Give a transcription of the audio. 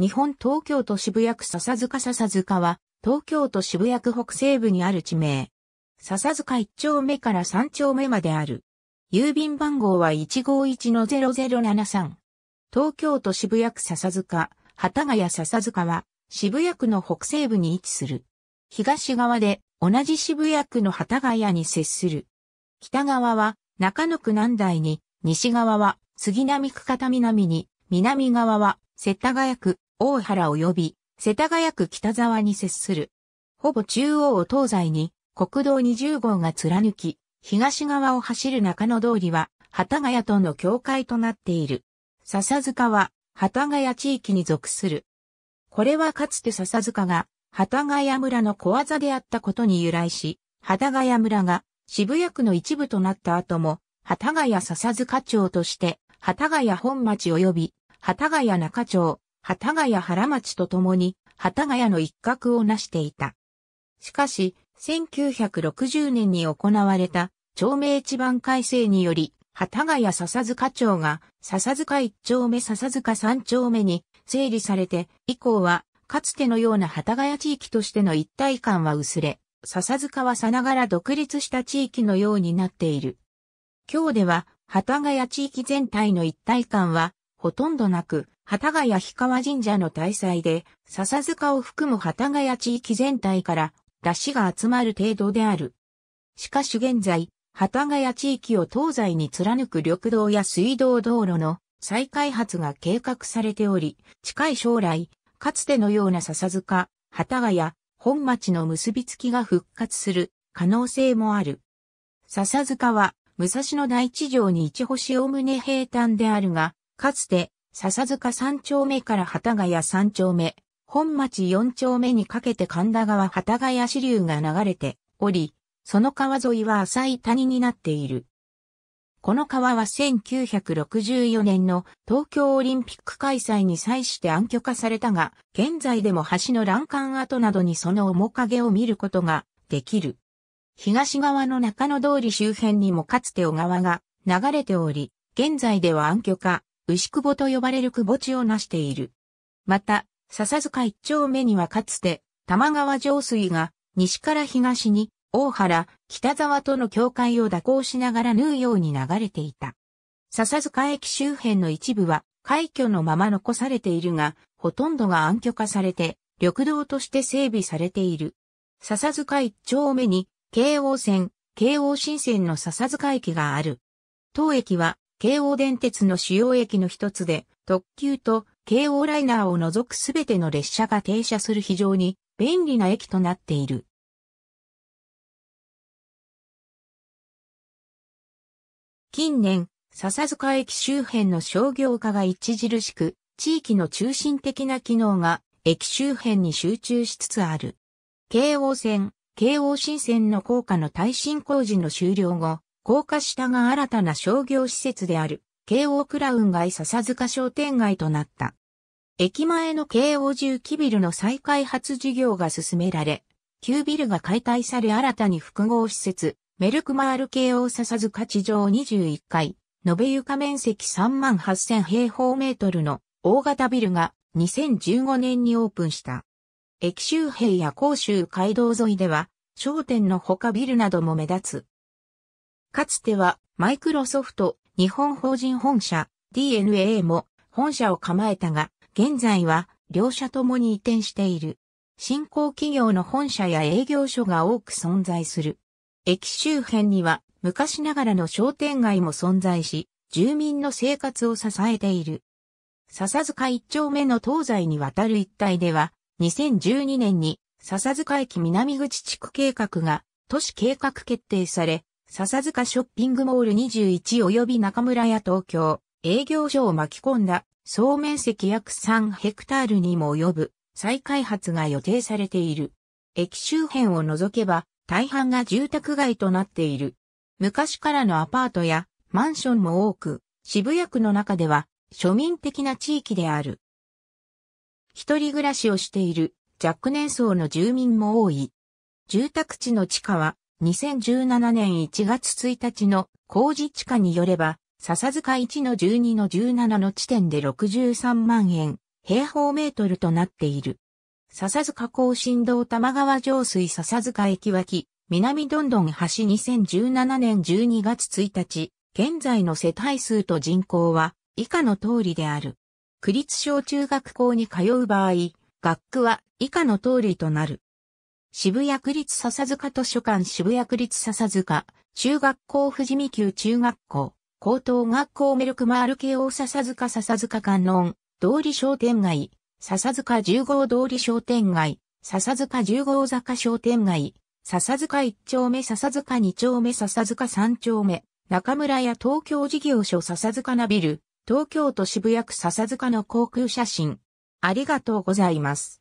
日本東京都渋谷区笹塚笹塚は、東京都渋谷区北西部にある地名。笹塚1丁目から3丁目まである。郵便番号は151-0073。東京都渋谷区笹塚、幡ヶ谷笹塚は、渋谷区の北西部に位置する。東側で、同じ渋谷区の幡ヶ谷に接する。北側は、中野区南台に、西側は、杉並区方南に、南側は、世田谷区、大原及び世田谷区北沢に接する。ほぼ中央を東西に国道20号が貫き、東側を走る中野通りは、旗ヶ谷との境界となっている。笹塚は、旗ヶ谷地域に属する。これはかつて笹塚が、旗ヶ谷村の小技であったことに由来し、幡ヶ谷村が渋谷区の一部となった後も、旗ヶ谷笹塚町として、旗ヶ谷本町及び、旗ヶ谷中町、幡ヶ谷原町とともに、幡ヶ谷の一角を成していた。しかし、1960年に行われた、町名地盤改正により、幡ヶ谷笹塚町が、笹塚一丁目笹塚三丁目に整理されて、以降は、かつてのような幡ヶ谷地域としての一体感は薄れ、笹塚はさながら独立した地域のようになっている。今日では、幡ヶ谷地域全体の一体感は、ほとんどなく、幡ヶ谷氷川神社の大祭で、笹塚を含む幡ヶ谷地域全体から、出汁が集まる程度である。しかし現在、幡ヶ谷地域を東西に貫く緑道や水道道路の再開発が計画されており、近い将来、かつてのような笹塚、幡ヶ谷、本町の結びつきが復活する可能性もある。笹塚は、武蔵野大地上に一星おおむね平坦であるが、かつて笹塚三丁目から幡ヶ谷三丁目、本町四丁目にかけて神田川幡ヶ谷支流が流れており、その川沿いは浅い谷になっている。この川は1964年の東京オリンピック開催に際して暗渠化されたが、現在でも橋の欄干跡などにその面影を見ることができる。東側の中野通り周辺にもかつて小川が流れており、現在では暗渠化、牛久保と呼ばれる久保地を成している。また、笹塚一丁目にはかつて、玉川上水が西から東に大原、北沢との境界を蛇行しながら縫うように流れていた。笹塚駅周辺の一部は、廃挙のまま残されているが、ほとんどが暗渠化されて、緑道として整備されている。笹塚一丁目に、京王線、京王新線の笹塚駅がある。当駅は、京王電鉄の主要駅の一つで、特急と京王ライナーを除くすべての列車が停車する非常に便利な駅となっている。近年、笹塚駅周辺の商業化が著しく、地域の中心的な機能が駅周辺に集中しつつある。京王線、京王新線の高架の耐震工事の終了後、高架下が新たな商業施設である、京王クラウン街笹塚商店街となった。駅前の京王重機ビルの再開発事業が進められ、旧ビルが解体され新たに複合施設、メルクマール京王笹塚地上21階、延べ床面積3万8000平方メートルの大型ビルが2015年にオープンした。駅周辺や甲州街道沿いでは、商店のほかビルなども目立つ。かつては、マイクロソフト、日本法人本社、DNA も本社を構えたが、現在は両社ともに移転している。新興企業の本社や営業所が多く存在する。駅周辺には昔ながらの商店街も存在し、住民の生活を支えている。笹塚一丁目の東西にわたる一帯では、2012年に笹塚駅南口地区計画が都市計画決定され、笹塚ショッピングモール21及び中村屋東京、営業所を巻き込んだ、総面積約3ヘクタールにも及ぶ、再開発が予定されている。駅周辺を除けば、大半が住宅街となっている。昔からのアパートやマンションも多く、渋谷区の中では庶民的な地域である。一人暮らしをしている若年層の住民も多い。住宅地の地下は2017年1月1日の工事地下によれば、笹塚1の12の17の地点で63万円、平方メートルとなっている。笹塚高新道玉川上水笹塚駅脇、南どんどん橋2017年12月1日、現在の世帯数と人口は以下の通りである。区立小中学校に通う場合、学区は以下の通りとなる。渋谷区立笹塚図書館渋谷区立笹塚、中学校富士見級中学校、高等学校メルクマール慶応笹塚笹塚観音、通り商店街、笹塚十号通り商店街、笹塚十号坂商店街、笹塚一丁目笹塚二丁目笹塚三丁目、中村屋東京事業所笹塚ナビル、東京都渋谷区笹塚の航空写真。ありがとうございます。